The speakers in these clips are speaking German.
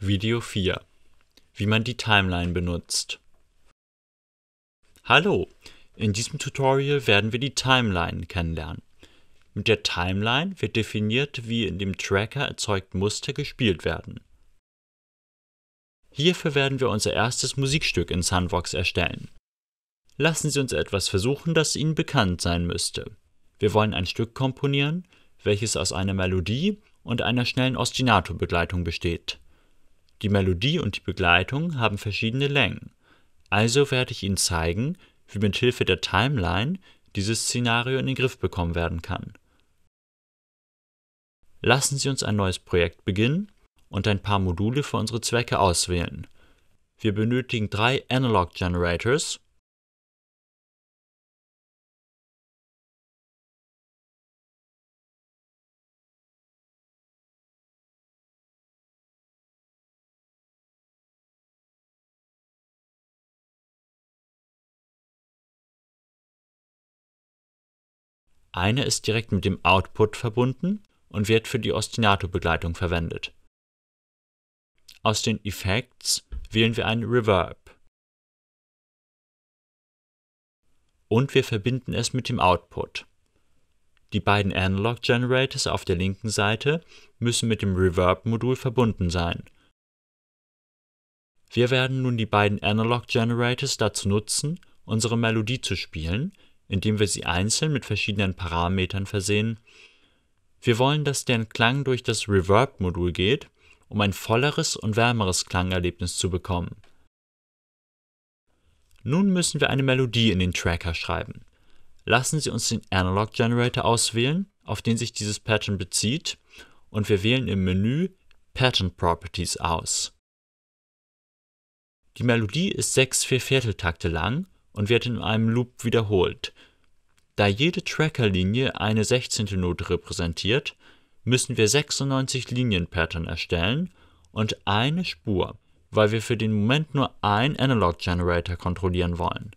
Video 4 Wie man die Timeline benutzt. Hallo, in diesem Tutorial werden wir die Timeline kennenlernen. Mit der Timeline wird definiert, wie in dem Tracker erzeugte Muster gespielt werden. Hierfür werden wir unser erstes Musikstück in Sunvox erstellen. Lassen Sie uns etwas versuchen, das Ihnen bekannt sein müsste. Wir wollen ein Stück komponieren, welches aus einer Melodie und einer schnellen Ostinato-Begleitung besteht. Die Melodie und die Begleitung haben verschiedene Längen, also werde ich Ihnen zeigen, wie mit Hilfe der Timeline dieses Szenario in den Griff bekommen werden kann. Lassen Sie uns ein neues Projekt beginnen und ein paar Module für unsere Zwecke auswählen. Wir benötigen drei Analog Generators Eine ist direkt mit dem Output verbunden und wird für die Ostinato-Begleitung verwendet. Aus den Effects wählen wir ein Reverb. Und wir verbinden es mit dem Output. Die beiden Analog Generators auf der linken Seite müssen mit dem Reverb-Modul verbunden sein. Wir werden nun die beiden Analog Generators dazu nutzen, unsere Melodie zu spielen, indem wir sie einzeln mit verschiedenen Parametern versehen. Wir wollen, dass deren Klang durch das Reverb-Modul geht, um ein volleres und wärmeres Klangerlebnis zu bekommen. Nun müssen wir eine Melodie in den Tracker schreiben. Lassen Sie uns den Analog Generator auswählen, auf den sich dieses Pattern bezieht, und wir wählen im Menü Pattern Properties aus. Die Melodie ist 6 Viervierteltakte lang und wird in einem Loop wiederholt. Da jede Tracker-Linie eine 16. Note repräsentiert, müssen wir 96 Linienpattern erstellen und eine Spur, weil wir für den Moment nur einen Analog Generator kontrollieren wollen.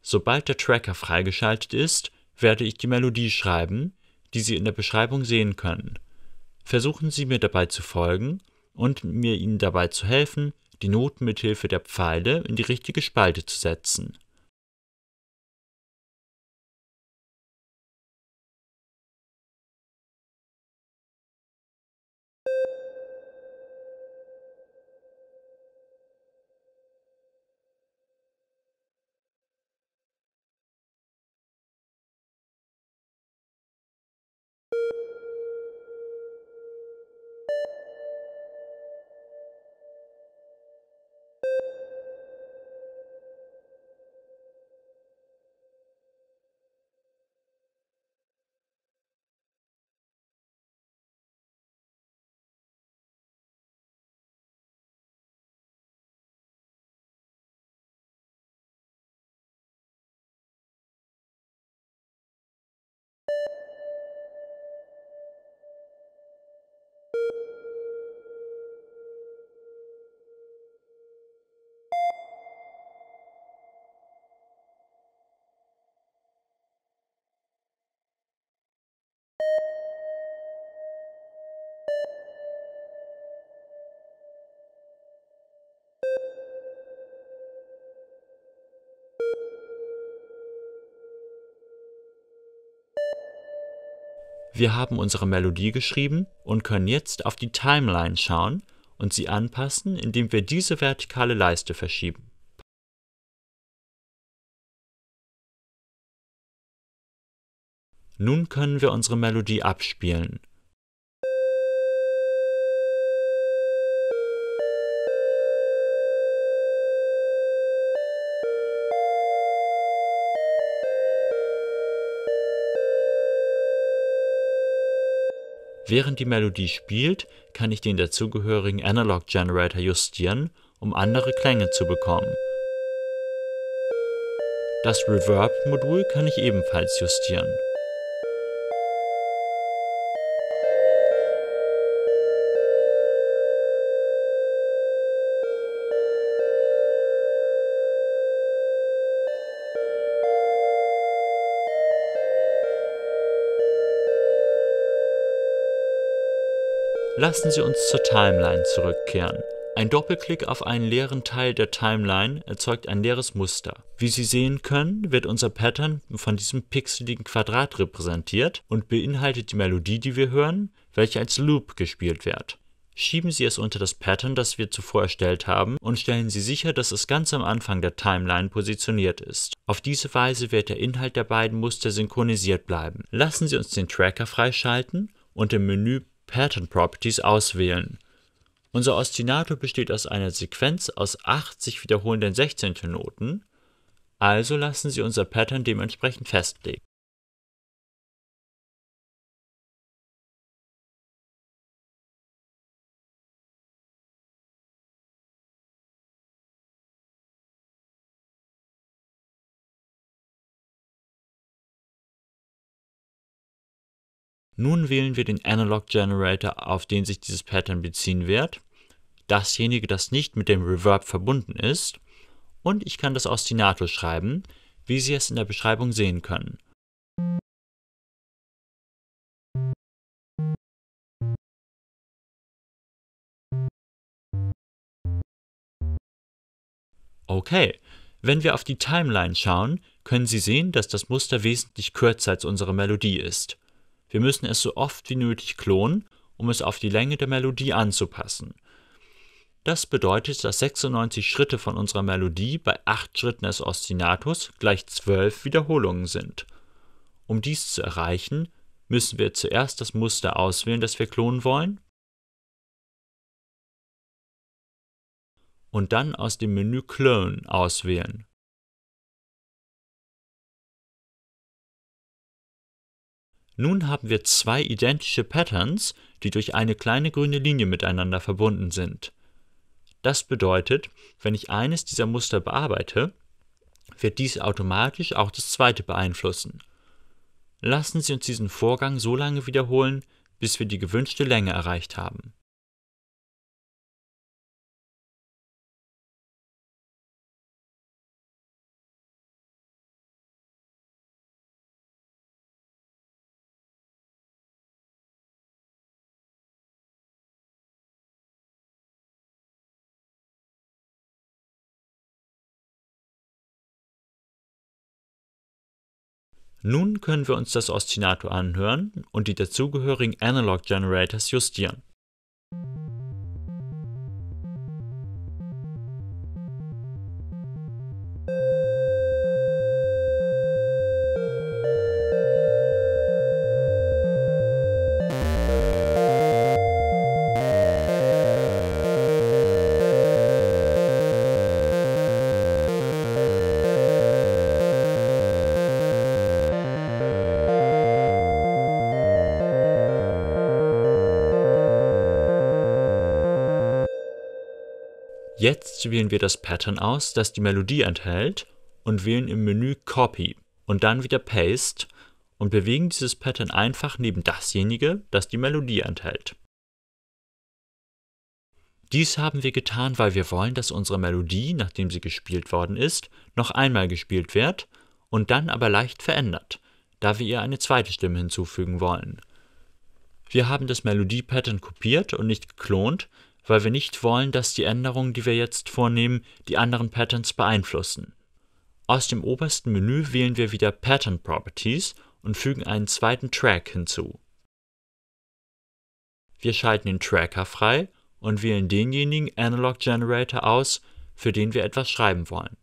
Sobald der Tracker freigeschaltet ist, werde ich die Melodie schreiben, die Sie in der Beschreibung sehen können. Versuchen Sie mir dabei zu folgen und mir Ihnen dabei zu helfen, die Noten mithilfe der Pfeile in die richtige Spalte zu setzen Wir haben unsere Melodie geschrieben und können jetzt auf die Timeline schauen und sie anpassen, indem wir diese vertikale Leiste verschieben. Nun können wir unsere Melodie abspielen Während die Melodie spielt, kann ich den dazugehörigen Analog Generator justieren, um andere Klänge zu bekommen. Das Reverb-Modul kann ich ebenfalls justieren. Lassen Sie uns zur Timeline zurückkehren. Ein Doppelklick auf einen leeren Teil der Timeline erzeugt ein leeres Muster. Wie Sie sehen können, wird unser Pattern von diesem pixeligen Quadrat repräsentiert und beinhaltet die Melodie, die wir hören, welche als Loop gespielt wird. Schieben Sie es unter das Pattern, das wir zuvor erstellt haben, und stellen Sie sicher, dass es ganz am Anfang der Timeline positioniert ist. Auf diese Weise wird der Inhalt der beiden Muster synchronisiert bleiben. Lassen Sie uns den Tracker freischalten und im Menü Pattern Properties auswählen. Unser Ostinato besteht aus einer Sequenz aus 80 wiederholenden 16. Sechzehntelnoten, also lassen Sie unser Pattern dementsprechend festlegen Nun wählen wir den Analog Generator, auf den sich dieses Pattern beziehen wird, dasjenige, das nicht mit dem Reverb verbunden ist, und ich kann das Ostinato schreiben, wie Sie es in der Beschreibung sehen können. Okay, wenn wir auf die Timeline schauen, können Sie sehen, dass das Muster wesentlich kürzer als unsere Melodie ist. Wir müssen es so oft wie nötig klonen, um es auf die Länge der Melodie anzupassen. Das bedeutet, dass 96 Schritte von unserer Melodie bei 8 Schritten des Ostinatus gleich 12 Wiederholungen sind. Um dies zu erreichen, müssen wir zuerst das Muster auswählen, das wir klonen wollen, und dann aus dem Menü Clone auswählen. Nun haben wir zwei identische Patterns, die durch eine kleine grüne Linie miteinander verbunden sind. Das bedeutet, wenn ich eines dieser Muster bearbeite, wird dies automatisch auch das zweite beeinflussen. Lassen Sie uns diesen Vorgang so lange wiederholen, bis wir die gewünschte Länge erreicht haben Nun können wir uns das Ostinato anhören und die dazugehörigen Analog Generators justieren Jetzt wählen wir das Pattern aus, das die Melodie enthält und wählen im Menü Copy und dann wieder Paste und bewegen dieses Pattern einfach neben dasjenige, das die Melodie enthält. Dies haben wir getan, weil wir wollen, dass unsere Melodie, nachdem sie gespielt worden ist, noch einmal gespielt wird und dann aber leicht verändert, da wir ihr eine zweite Stimme hinzufügen wollen. Wir haben das Melodie-Pattern kopiert und nicht geklont, weil wir nicht wollen, dass die Änderungen, die wir jetzt vornehmen, die anderen Patterns beeinflussen. Aus dem obersten Menü wählen wir wieder Pattern Properties und fügen einen zweiten Track hinzu. Wir schalten den Tracker frei und wählen denjenigen Analog Generator aus, für den wir etwas schreiben wollen.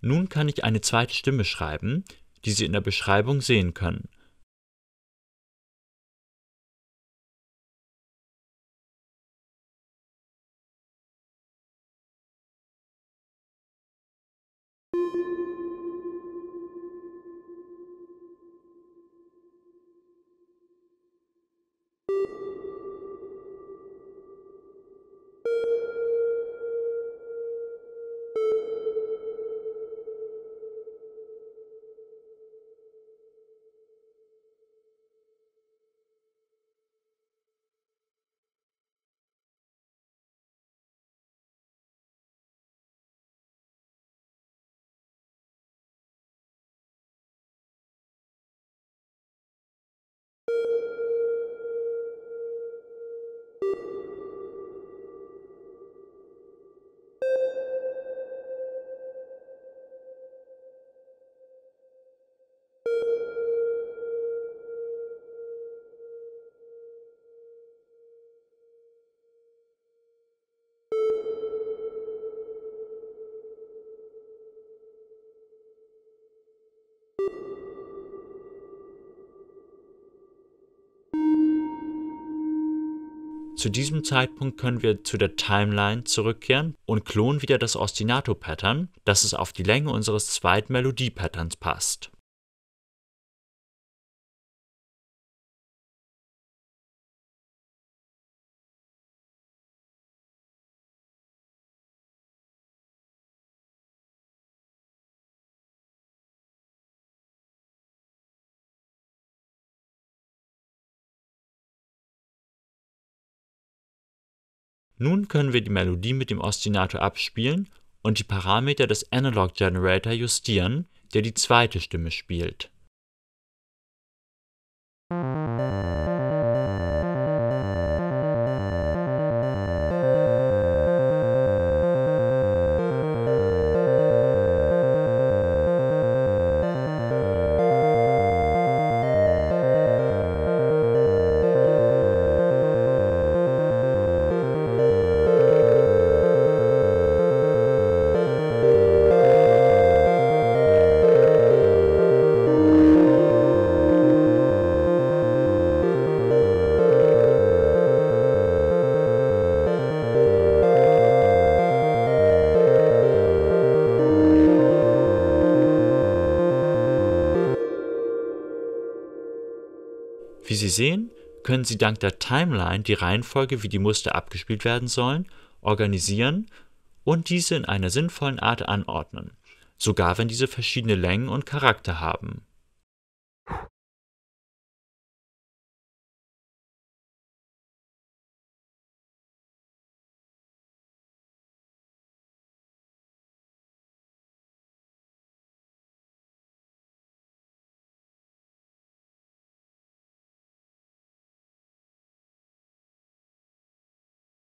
Nun kann ich eine zweite Stimme schreiben, die Sie in der Beschreibung sehen können. Zu diesem Zeitpunkt können wir zu der Timeline zurückkehren und klonen wieder das Ostinato-Pattern, dass es auf die Länge unseres zweiten Melodie-Patterns passt. Nun können wir die Melodie mit dem Ostinato abspielen und die Parameter des Analog Generator justieren, der die zweite Stimme spielt. Wie Sie sehen, können Sie dank der Timeline die Reihenfolge, wie die Muster abgespielt werden sollen, organisieren und diese in einer sinnvollen Art anordnen, sogar wenn diese verschiedene Längen und Charakter haben